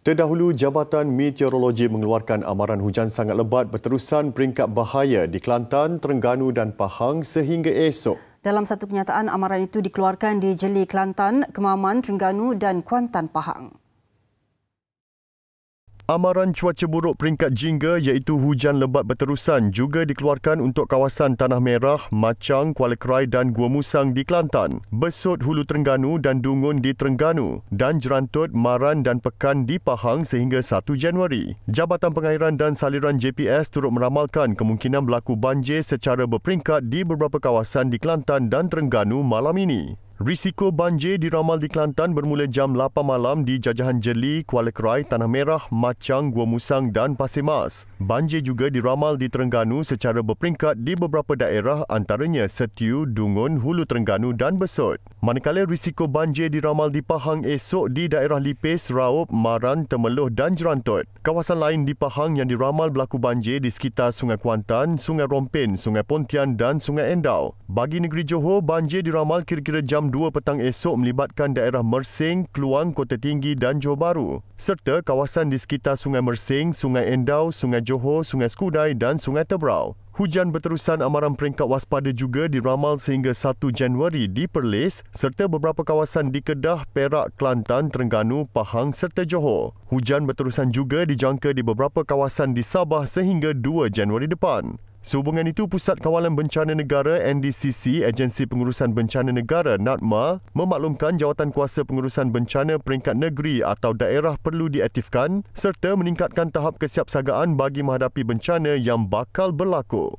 Terdahulu, Jabatan Meteorologi mengeluarkan amaran hujan sangat lebat berterusan peringkat bahaya di Kelantan, Terengganu dan Pahang sehingga esok. Dalam satu kenyataan, amaran itu dikeluarkan di Jeli Kelantan, Kemaman, Terengganu dan Kuantan, Pahang. Amaran cuaca buruk peringkat jingga iaitu hujan lebat berterusan juga dikeluarkan untuk kawasan Tanah Merah, Macang, Kuala Kerai dan Gua Musang di Kelantan, Besut Hulu Terengganu dan Dungun di Terengganu dan Jerantut, Maran dan Pekan di Pahang sehingga 1 Januari. Jabatan Pengairan dan Saliran JPS turut meramalkan kemungkinan berlaku banjir secara berperingkat di beberapa kawasan di Kelantan dan Terengganu malam ini. Risiko banjir diramal di Kelantan bermula jam 8 malam di Jajahan Jeli, Kuala Kerai, Tanah Merah, Macang, Gua Musang dan Pasir Mas. Banjir juga diramal di Terengganu secara berperingkat di beberapa daerah antaranya Setiu, Dungun, Hulu Terengganu dan Besut. Manakala risiko banjir diramal di Pahang esok di daerah Lipis, Raub, Maran, Temeluh dan Jerantut. Kawasan lain di Pahang yang diramal berlaku banjir di sekitar Sungai Kuantan, Sungai Rompin, Sungai Pontian dan Sungai Endau. Bagi negeri Johor, banjir diramal kira-kira jam 2 petang esok melibatkan daerah Mersing, Keluang, Kota Tinggi dan Johor Baru serta kawasan di sekitar Sungai Mersing, Sungai Endau, Sungai Johor, Sungai Skudai dan Sungai Tebrau. Hujan berterusan amaran peringkat waspada juga diramal sehingga 1 Januari di Perlis serta beberapa kawasan di Kedah, Perak, Kelantan, Terengganu, Pahang serta Johor. Hujan berterusan juga dijangka di beberapa kawasan di Sabah sehingga 2 Januari depan. Sehubungan itu, Pusat Kawalan Bencana Negara NDCC, Agensi Pengurusan Bencana Negara NADMA, memaklumkan jawatan kuasa pengurusan bencana peringkat negeri atau daerah perlu diaktifkan serta meningkatkan tahap kesiapsagaan bagi menghadapi bencana yang bakal berlaku.